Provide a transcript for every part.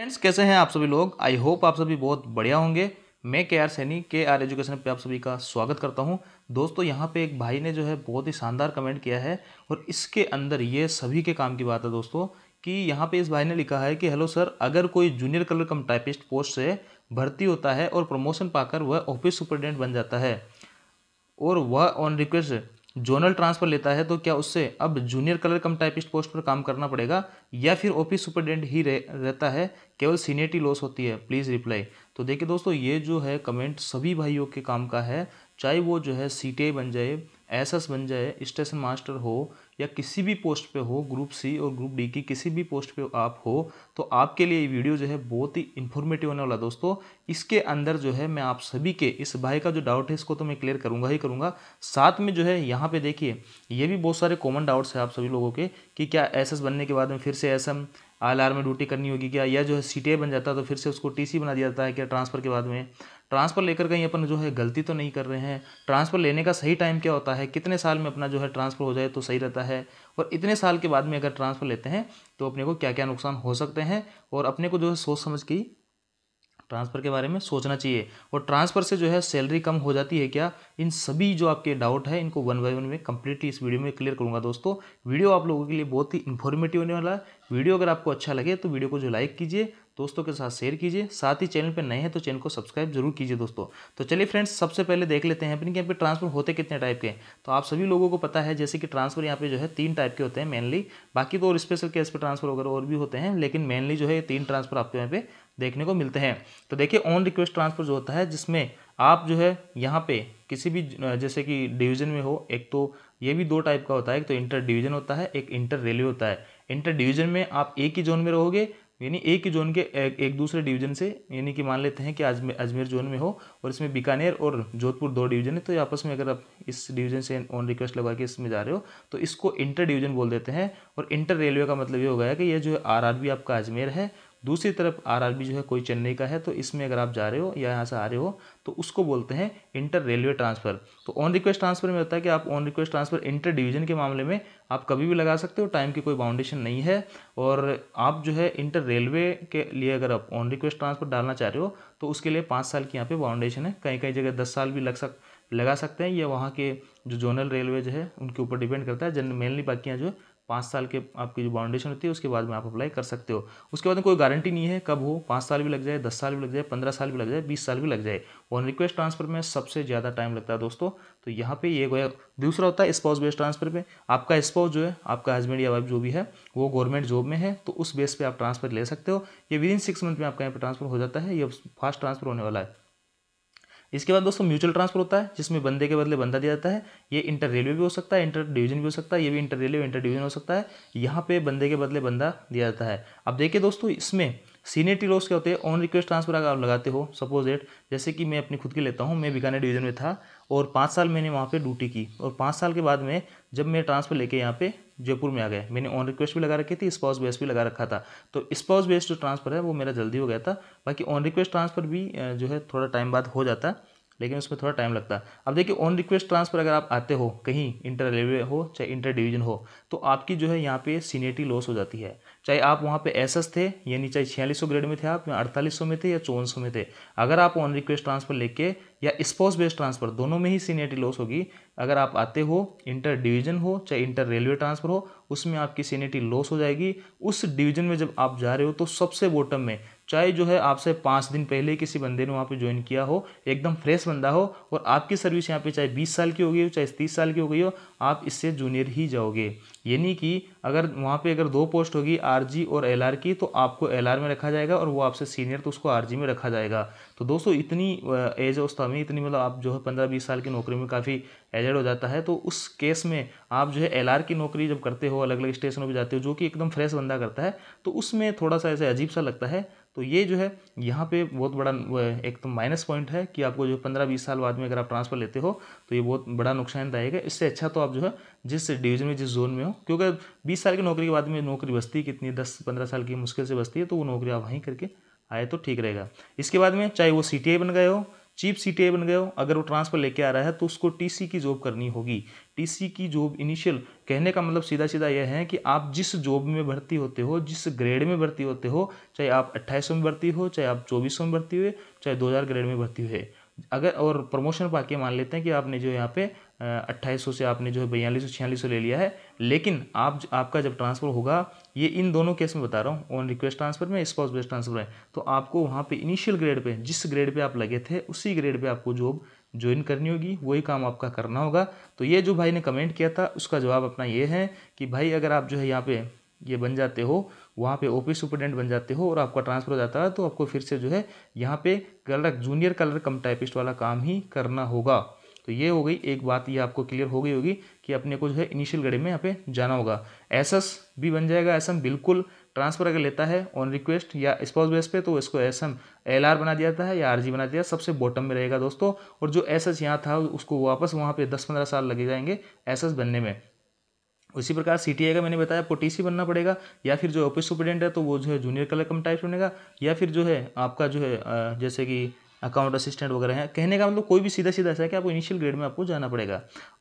friends कैसे हैं आप सभी लोग आई होप आप सभी बहुत बढ़िया होंगे मैं के आर सैनी के आर एजुकेशन पे आप सभी का स्वागत करता हूं दोस्तों यहां पे एक भाई ने जो है बहुत ही शानदार कमेंट किया है और इसके अंदर ये सभी के काम की बात है दोस्तों कि यहाँ पे इस भाई ने लिखा है कि हेलो सर अगर कोई junior clerk cum typist post से भर्ती होता है और प्रमोशन पाकर वह ऑफिस सुपरिटेंडेंट बन जाता है और वह ऑन रिक्वेस्ट जोनल ट्रांसफर लेता है तो क्या उससे अब junior clerk cum typist post पर काम करना पड़ेगा या फिर ऑफिस सुपरिटेंडेंट ही रह, रहता है केवल सीनियरिटी लॉस होती है प्लीज़ रिप्लाई तो देखिए दोस्तों ये जो है कमेंट सभी भाइयों के काम का है चाहे वो जो है सी बन जाए एस बन जाए स्टेशन मास्टर हो या किसी भी पोस्ट पे हो ग्रुप सी और ग्रुप डी की किसी भी पोस्ट पे आप हो तो आपके लिए ये वीडियो जो है बहुत ही इन्फॉर्मेटिव होने वाला दोस्तों इसके अंदर जो है मैं आप सभी के इस भाई का जो डाउट है इसको तो मैं क्लियर करूँगा ही करूँगा साथ में जो है यहाँ पे देखिए ये भी बहुत सारे कॉमन डाउट्स हैं आप सभी लोगों के कि क्या एस बनने के बाद में फिर से एस आर में ड्यूटी करनी होगी क्या या जो है सी बन जाता है तो फिर से उसको टी बना दिया जाता है क्या ट्रांसफ़र के बाद में ट्रांसफ़र लेकर कहीं अपन जो है गलती तो नहीं कर रहे हैं ट्रांसफ़र लेने का सही टाइम क्या होता है कितने साल में अपना जो है ट्रांसफ़र हो जाए तो सही रहता है और इतने साल के बाद में अगर ट्रांसफ़र लेते हैं तो अपने को क्या क्या नुकसान हो सकते हैं और अपने को जो है सोच समझ के ट्रांसफ़र के बारे में सोचना चाहिए और ट्रांसफ़र से जो है सैलरी कम हो जाती है क्या इन सभी जो आपके डाउट है इनको वन बाय वन में कंप्लीटली इस वीडियो में क्लियर करूंगा दोस्तों वीडियो आप लोगों के लिए बहुत ही इन्फॉर्मेटिव होने वाला है वीडियो अगर आपको अच्छा लगे तो वीडियो को जो लाइक कीजिए दोस्तों के साथ शेयर कीजिए साथ ही चैनल पर नए हैं तो चैनल को सब्सक्राइब जरूर कीजिए दोस्तों तो चलिए फ्रेंड्स सबसे पहले देख लेते हैं अपनी यहाँ पे ट्रांसफर होते कितने टाइप के तो आप सभी लोगों को पता है जैसे कि ट्रांसफर यहाँ पे जो है तीन टाइप के होते हैं मेनली बाकी तो और स्पेशल केस पे ट्रांसफर वगैरह और भी होते हैं लेकिन मेनली जो है तीन ट्रांसफर आपके यहाँ पे देखने को मिलते हैं तो देखिए ऑन रिक्वेस्ट ट्रांसफर जो होता है जिसमें आप जो है यहाँ पे किसी भी जैसे कि डिवीजन में हो एक तो ये भी दो टाइप का होता है एक तो इंटर डिवीजन होता है एक इंटर रेलवे होता है इंटर डिवीजन में आप एक ही जोन में रहोगे यानी एक ही जोन के एक, एक दूसरे डिवीजन से यानी कि मान लेते हैं कि अजमेर अजमेर जोन में हो और इसमें बीकानेर और जोधपुर दो डिवीजन है तो आपस में अगर आप इस डिवीजन से ऑन रिक्वेस्ट लगा के इसमें जा रहे हो तो इसको इंटर डिवीजन बोल देते हैं और इंटर रेलवे का मतलब ये हो गया कि ये जो आर आपका अजमेर है दूसरी तरफ आरआरबी जो है कोई चेन्नई का है तो इसमें अगर आप जा रहे हो या यहाँ से आ रहे हो तो उसको बोलते हैं इंटर रेलवे ट्रांसफ़र तो ऑन रिक्वेस्ट ट्रांसफ़र में होता है कि आप on request transfer inter division के मामले में आप कभी भी लगा सकते हो टाइम की कोई बाउंडेशन नहीं है और आप जो है इंटर रेलवे के लिए अगर आप ऑन रिक्वेस्ट ट्रांसफ़र डालना चाह रहे हो तो उसके लिए पाँच साल की यहाँ पर बाउंडेशन है कहीं कहीं जगह दस साल भी लग सक लगा सकते हैं ये वहाँ के जो जोनल रेलवेज है उनके ऊपर डिपेंड करता है जन मेनली बाकियाँ जो पाँच साल के आपकी जो बाउंडेशन होती है उसके बाद में आप अप्लाई कर सकते हो उसके बाद में कोई गारंटी नहीं है कब हो पाँच साल भी लग जाए दस साल भी लग जाए पंद्रह साल भी लग जाए बीस साल भी लग जाए ऑन रिक्वेस्ट ट्रांसफर में सबसे ज़्यादा टाइम लगता है दोस्तों तो यहाँ पे ये गया दूसरा होता है स्पाउस बेस्ड ट्रांसफर में आपका स्पाउस जो है आपका हस्बैंड या वाइफ जो भी है वो गवर्नमेंट जॉब में है तो उस बेस पर आप ट्रांसफर ले सकते हो ये विद इन सिक्स मंथ में आपका यहाँ पर ट्रांसफर हो जाता है ये फास्ट ट्रांसफर होने वाला है इसके बाद दोस्तों म्यूचुअल ट्रांसफर होता है जिसमें बंदे के बदले बंदा दिया जाता है ये इंटर रेलवे भी हो सकता है इंटर डिवीजन भी हो सकता है ये भी इंटर रेलवे इंटर डिवीजन हो सकता है यहाँ पे बंदे के बदले बंदा दिया जाता है अब देखिए दोस्तों इसमें सीनियर टी लॉस क्या होते हैं ऑन रिक्वेस्ट ट्रांसफर अगर आप लगाते हो सपोज एट जैसे कि मैं अपनी खुद के लेता हूँ मैं बीकानेर डिवीजन में था और पाँच साल मैंने वहाँ पे ड्यूटी की और पाँच साल के बाद में जब मैं ट्रांसफर लेके यहाँ पे जयपुर में आ गया मैंने ऑन रिक्वेस्ट भी लगा रखी थी स्पाउस बेस भी लगा रखा था तो स्पाउस बेस जो ट्रांसफर है वो मेरा जल्दी हो गया था बाकी ऑन रिक्वेस्ट ट्रांसफर भी जो है थोड़ा टाइम बाद हो जाता है लेकिन उसमें थोड़ा टाइम लगता है अब देखिए ऑन रिक्वेस्ट ट्रांसफ़र अगर आप आते हो कहीं इंटर रेलवे हो चाहे इंटर डिवीजन हो तो आपकी जो है यहाँ पे सीनियरिटी लॉस हो जाती है चाहे आप वहाँ पे एसएस थे यानी चाहे छियालीस ग्रेड में थे आप या अड़तालीस में थे या चौवन में थे अगर आप ऑन रिक्वेस्ट ट्रांसफ़र लेके या स्पोर्ट्स बेस्ड ट्रांसफ़र दोनों में ही सीनियरिटी लॉस होगी अगर आप आते हो इंटर डिवीजन हो चाहे इंटर रेलवे ट्रांसफ़र हो उसमें आपकी सीनिटी लॉस हो जाएगी उस डिवीजन में जब आप जा रहे हो तो सबसे बॉटम में चाहे जो है आपसे पाँच दिन पहले किसी बंदे ने वहाँ पे ज्वाइन किया हो एकदम फ्रेश बंदा हो और आपकी सर्विस यहाँ पे चाहे बीस साल की हो गई हो चाहे तीस साल की हो गई हो आप इससे जूनियर ही जाओगे यानी कि अगर वहाँ पे अगर दो पोस्ट होगी आरजी और एलआर की तो आपको एलआर में रखा जाएगा और वो आपसे सीनियर तो उसको आरजी में रखा जाएगा तो दोस्तों इतनी एज अवस्था में इतनी मतलब आप जो है पंद्रह बीस साल की नौकरी में काफ़ी एजेड हो जाता है तो उस केस में आप जो है एलआर की नौकरी जब करते हो अलग अलग स्टेशनों पर जाते हो जो कि एकदम फ्रेश बंदा करता है तो उसमें थोड़ा सा ऐसे अजीब सा लगता है तो ये जो है यहाँ पे बहुत बड़ा एक तो माइनस पॉइंट है कि आपको जो पंद्रह बीस साल बाद में अगर आप ट्रांसफ़र लेते हो तो ये बहुत बड़ा नुकसानदायक है इससे अच्छा तो आप जो है जिस डिवीजन में जिस जोन में हो क्योंकि बीस साल की नौकरी के बाद में नौकरी बसती कितनी दस पंद्रह साल की मुश्किल से बस्ती है तो वो नौकरी आप वहीं करके आए तो ठीक रहेगा इसके बाद में चाहे वो सी बन गए हो चीप सी बन गए हो अगर वो ट्रांसफ़र लेके आ रहा है तो उसको टीसी की जॉब करनी होगी टीसी की जॉब इनिशियल कहने का मतलब सीधा सीधा यह है कि आप जिस जॉब में भर्ती होते हो जिस ग्रेड में भर्ती होते हो चाहे आप अट्ठाईस में भर्ती हो चाहे आप चौबीस में भर्ती हुए चाहे दो ग्रेड में भर्ती हुए अगर और प्रमोशन पाके मान लेते हैं कि आपने जो यहाँ पे अट्ठाईस से आपने जो है बयालीस सौ छियालीस ले लिया है लेकिन आप आपका जब ट्रांसफ़र होगा ये इन दोनों केस में बता रहा हूँ ऑन रिक्वेस्ट ट्रांसफ़र में स्पॉस बेस्ट ट्रांसफ़र में तो आपको वहाँ पे इनिशियल ग्रेड पे जिस ग्रेड पे आप लगे थे उसी ग्रेड पे आपको जॉब ज्वाइन करनी होगी वही काम आपका करना होगा तो ये जो भाई ने कमेंट किया था उसका जवाब अपना ये है कि भाई अगर आप जो है यहाँ पर ये बन जाते हो वहाँ पे ऑफिस सुपरिटेंडेंट बन जाते हो और आपका ट्रांसफ़र हो जाता है तो आपको फिर से जो है यहाँ पे clerk junior clerk cum typist वाला काम ही करना होगा तो ये हो गई एक बात ये आपको क्लियर हो गई होगी कि अपने को जो है इनिशियल गड़े में यहाँ पे जाना होगा एस भी बन जाएगा एस बिल्कुल ट्रांसफर अगर लेता है ऑन रिक्वेस्ट या स्पॉस बेस पे तो इसको एस एम एल आर बना दिया जाता है या आर जी बना दिया सबसे बॉटम में रहेगा दोस्तों और जो एस एस यहाँ था उसको वापस वहाँ पर दस पंद्रह साल लगे जाएंगे एस एस बनने में उसी प्रकार सी टी आई का मैंने बताया आपको टी सी बनना पड़ेगा या फिर जो ऑफिस सुपरिटेंडेंट है तो वो जो है जूनियर कलर कम टाइप बनेगा या फिर जो है आपका जो है जैसे कि अकाउंट असिस्टेंट वगैरह हैं कहने का मतलब कोई भी सीधा सीधा ऐसा है कि आपको इनिशियल ग्रेड में आपको जाना पड़ेगा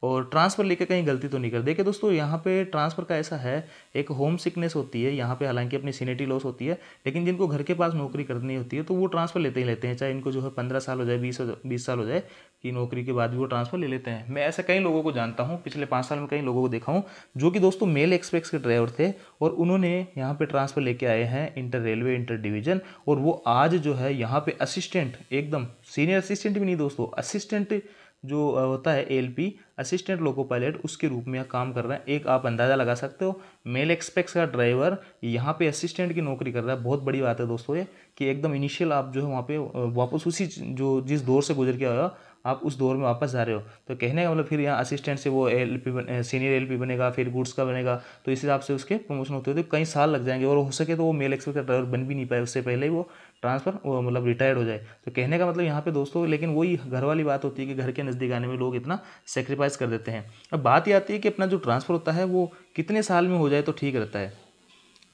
और ट्रांसफ़र लेकर कहीं गलती तो नहीं कर देखिए दोस्तों यहाँ पे ट्रांसफ़र का ऐसा है एक होम सिकनेस होती है यहाँ पे हालांकि अपनी सीनेटी लॉस होती है लेकिन जिनको घर के पास नौकरी करनी होती है तो वो ट्रांसफ़र लेते ही लेते हैं चाहे इनको जो है पंद्रह साल हो जाए बीस बीस साल हो जाए कि नौकरी के बाद भी वो ट्रांसफ़र ले लेते हैं मैं ऐसे कई लोगों को जानता हूँ पिछले पाँच साल में कई लोगों को देखा हूँ जो कि दोस्तों मेल एक्सप्रेस के ड्राइवर थे और उन्होंने यहाँ पर ट्रांसफ़र लेके आए हैं इंटर रेलवे इंटर डिवीज़न और वो आज जो है यहाँ पर असिस्टेंट एक एकदम सीनियर असिस्टेंट भी नहीं दोस्तों असिस्टेंट जो होता है एलपी असिस्टेंट लोको पायलट उसके रूप में काम कर रहे हैं एक आप अंदाज़ा लगा सकते हो मेल एक्सपेक्स का ड्राइवर यहाँ पे असिस्टेंट की नौकरी कर रहा है बहुत बड़ी बात है दोस्तों ये कि एकदम इनिशियल आप जो है वहाँ पे वापस उसी जो जिस दौर से गुजर के आया आप उस दौर में वापस जा रहे हो तो कहने का मतलब फिर यहाँ असिस्टेंट से वो एल पी बन सीनियर एल पी बनेगा फिर गुड्स का बनेगा तो इस हिसाब से उसके प्रमोशन होते होते कई साल लग जाएंगे और हो सके तो वो मेल एक्सपेक्ट का ड्राइवर बन भी नहीं पाए उससे पहले ही वो ट्रांसफ़र मतलब रिटायर्ड हो जाए तो कहने का मतलब यहाँ पे दोस्तों लेकिन वही घर वाली बात होती है कि घर के नज़दीक आने में लोग इतना सेक्रीफाइस कर देते हैं अब बात यह आती है कि अपना जो ट्रांसफ़र होता है वो कितने साल में हो जाए तो ठीक रहता है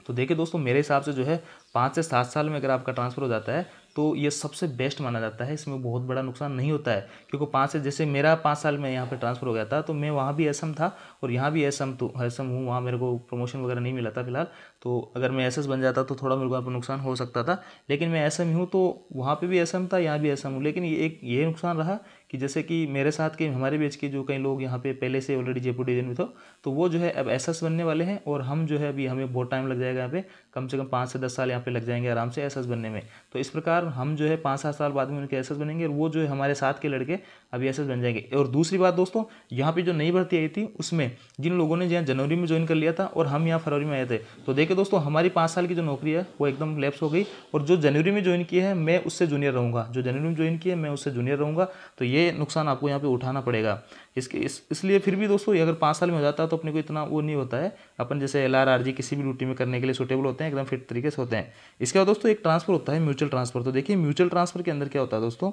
तो देखिए दोस्तों मेरे हिसाब से जो है पाँच से सात साल में अगर आपका ट्रांसफ़र हो जाता है तो ये सबसे बेस्ट माना जाता है इसमें बहुत बड़ा नुकसान नहीं होता है क्योंकि पाँच से जैसे मेरा पाँच साल में यहाँ पर ट्रांसफ़र हो गया था तो मैं वहाँ भी एसम था और यहाँ भी एम तो एसम हूँ वहाँ मेरे को प्रमोशन वगैरह नहीं मिला था फिलहाल तो अगर मैं एस बन जाता तो थोड़ा मेरे को यहाँ पर नुकसान हो सकता था लेकिन मैं एस हूँ तो वहाँ पर भी एस था यहाँ भी एस हूँ लेकिन ये एक ये नुकसान रहा कि जैसे कि मेरे साथ के हमारे बेच के जो कई लोग यहाँ पे पहले से ऑलरेडी जयपुर डिवीजन में थे तो वो जो है अब एस बनने वाले हैं और हम जो है अभी हमें बहुत टाइम लग जाएगा यहाँ पे कम से कम पाँच से दस साल यहाँ पे लग जाएंगे आराम से एस बनने में तो इस प्रकार हम जो है पाँच सात साल बाद में उनके एस बनेंगे और वो जो है हमारे साथ के लड़के अभी एस बन जाएंगे और दूसरी बात दोस्तों यहाँ पर जो नई भर्ती आई थी उसमें जिन लोगों ने जहाँ जनवरी में ज्वाइन कर लिया था और हम यहाँ फरवरी में आए थे तो देखिए दोस्तों हमारी पाँच साल की जो नौकरी है वो एकदम लैप्स हो गई और जो जनवरी में ज्वाइन किया है मैं उससे जूनियर रहूँगा जो जनवरी में ज्वाइन किया है मैं उससे जूनियर रहूँगा तो ये ये नुकसान आपको यहाँ पे उठाना पड़ेगा इसके इस इसलिए फिर भी दोस्तों अगर पाँच साल में हो जाता है तो अपने को इतना वो नहीं होता है अपन जैसे एल आर आर जी किसी भी ड्यूटी में करने के लिए सुटेबल होते हैं एकदम फिट तरीके से होते हैं इसके बाद दोस्तों एक ट्रांसफर होता है म्यूचुअल ट्रांसफर तो देखिए म्यूचुअल ट्रांसफर के अंदर क्या होता है दोस्तों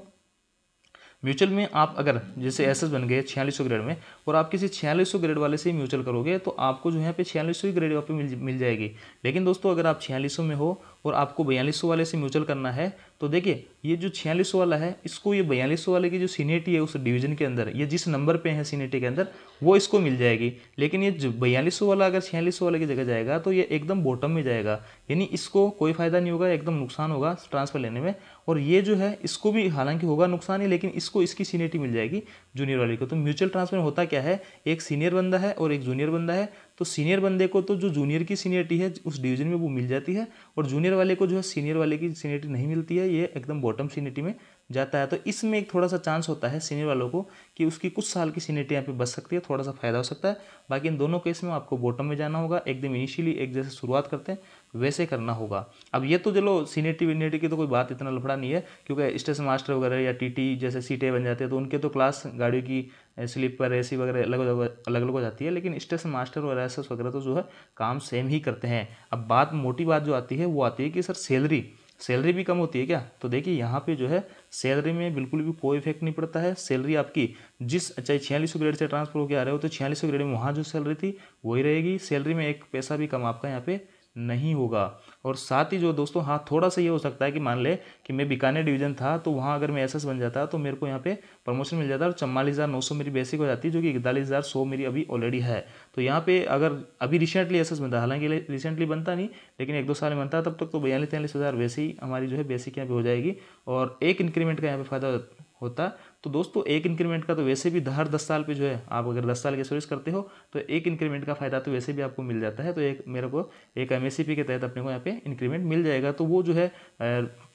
म्यूचुअल में आप अगर जैसे एस बन गए छियालीस ग्रेड में और आप किसी छियालीस ग्रेड वाले से म्यूचुअल करोगे तो आपको जो यहाँ पे छियालीस ग्रेड वहाँ पे मिल मिल जाएगी लेकिन दोस्तों अगर आप छियालीस में हो और आपको बयालीस वाले से म्यूचुअल करना है तो देखिए ये जो छियालीस वाला है इसको ये बयालीस वाले की जो सीनेटी है उस डिवीजन के अंदर ये जिस नंबर पे है सीनेटी के अंदर वो इसको मिल जाएगी लेकिन ये जो बयालीस वाला अगर छियालीस वाले की जगह जाएगा तो ये एकदम बॉटम में जाएगा यानी इसको कोई फ़ायदा नहीं होगा एकदम नुकसान होगा ट्रांसफ़र लेने में और ये जो है इसको भी हालांकि होगा नुकसान ही लेकिन इसको इसकी सीनेटी मिल जाएगी जूनियर वाले को तो म्यूचुअल ट्रांसफर में होता क्या है एक सीनियर बंदा है और एक जूनियर बंदा है तो सीनियर बंदे को तो जो जूनियर की सीनियरिटी है उस डिवीजन में वो मिल जाती है और जूनियर वाले को जो है सीनियर वाले की सीनियरिटी नहीं मिलती है ये एकदम बॉटम सीनियरिटी में जाता है तो इसमें एक थोड़ा सा चांस होता है सीनियर वालों को कि उसकी कुछ साल की सीनियरिटी यहाँ पे बच सकती है थोड़ा सा फायदा हो सकता है बाकी इन दोनों केस में आपको बॉटम में जाना होगा एकदम इनिशियली एक जैसे शुरुआत करते हैं वैसे करना होगा अब ये तो चलो सीनेटी विनेटी की तो कोई बात इतना लफड़ा नहीं है क्योंकि स्टेशन मास्टर वगैरह या टीटी जैसे सीटें बन जाते हैं तो उनके तो क्लास गाड़ियों की स्लीपर एसी वगैरह अलग अलग अलग हो जाती है लेकिन स्टेशन मास्टर और एस वगैरह तो जो है काम सेम ही करते हैं अब बात मोटी बात जो आती है वो आती है कि सर सैलरी सैलरी भी कम होती है क्या तो देखिए यहाँ पे जो है सैलरी में बिल्कुल भी कोई इफेक्ट नहीं पड़ता है सैलरी आपकी जिस चाहे छियालीस ग्रेड से ट्रांसफर होकर आ रहे हो तो छियालीस ग्रेड में वहाँ जो सैलरी थी वही रहेगी सैलरी में एक पैसा भी कम आपका यहाँ पे नहीं होगा और साथ ही जो दोस्तों हाँ थोड़ा सा ये हो सकता है कि मान ले कि मैं बीकानेर डिवीजन था तो वहाँ अगर मैं एसएस बन जाता तो मेरे को यहाँ पे प्रमोशन मिल जाता और चम्मालीस हज़ार नौ सौ मेरी बेसिक हो जाती जो कि इकतालीस हज़ार सौ मेरी अभी ऑलरेडी है तो यहाँ पे अगर अभी रिसेंटली एसएस बनता हालांकि रिसेंटली बनता नहीं लेकिन एक दो साल में बनता तब तक तो बयालीस तैंतालीस हज़ार वैसे ही हमारी जो है बेसिक यहाँ पर हो जाएगी और एक इंक्रीमेंट का यहाँ पर फायदा होता तो दोस्तों एक इंक्रीमेंट का तो वैसे भी हर दस साल पे जो है आप अगर दस साल की सर्विस करते हो तो एक इंक्रीमेंट का फ़ायदा तो वैसे भी आपको मिल जाता है तो एक मेरे को एक एम के तहत अपने को यहाँ पे इंक्रीमेंट मिल जाएगा तो वो जो है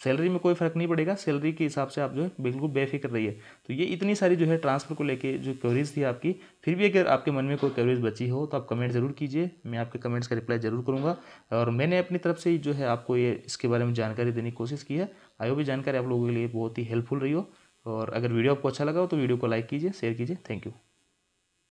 सैलरी में कोई फ़र्क नहीं पड़ेगा सैलरी के हिसाब से आप जो है बिल्कुल बेफिक्र रहिए तो ये इतनी सारी जो है ट्रांसफर को लेकर जो क्वेरीज थी आपकी फिर भी अगर आपके मन में कोई क्वेरीज बची हो तो आप कमेंट ज़रूर कीजिए मैं आपके कमेंट्स का रिप्लाई ज़रूर करूँगा और मैंने अपनी तरफ से जो है आपको ये इसके बारे में जानकारी देने की कोशिश की है आयो भी जानकारी आप लोगों के लिए बहुत ही हेल्पफुल रही हो और अगर वीडियो आपको अच्छा लगा हो तो वीडियो को लाइक कीजिए शेयर कीजिए थैंक यू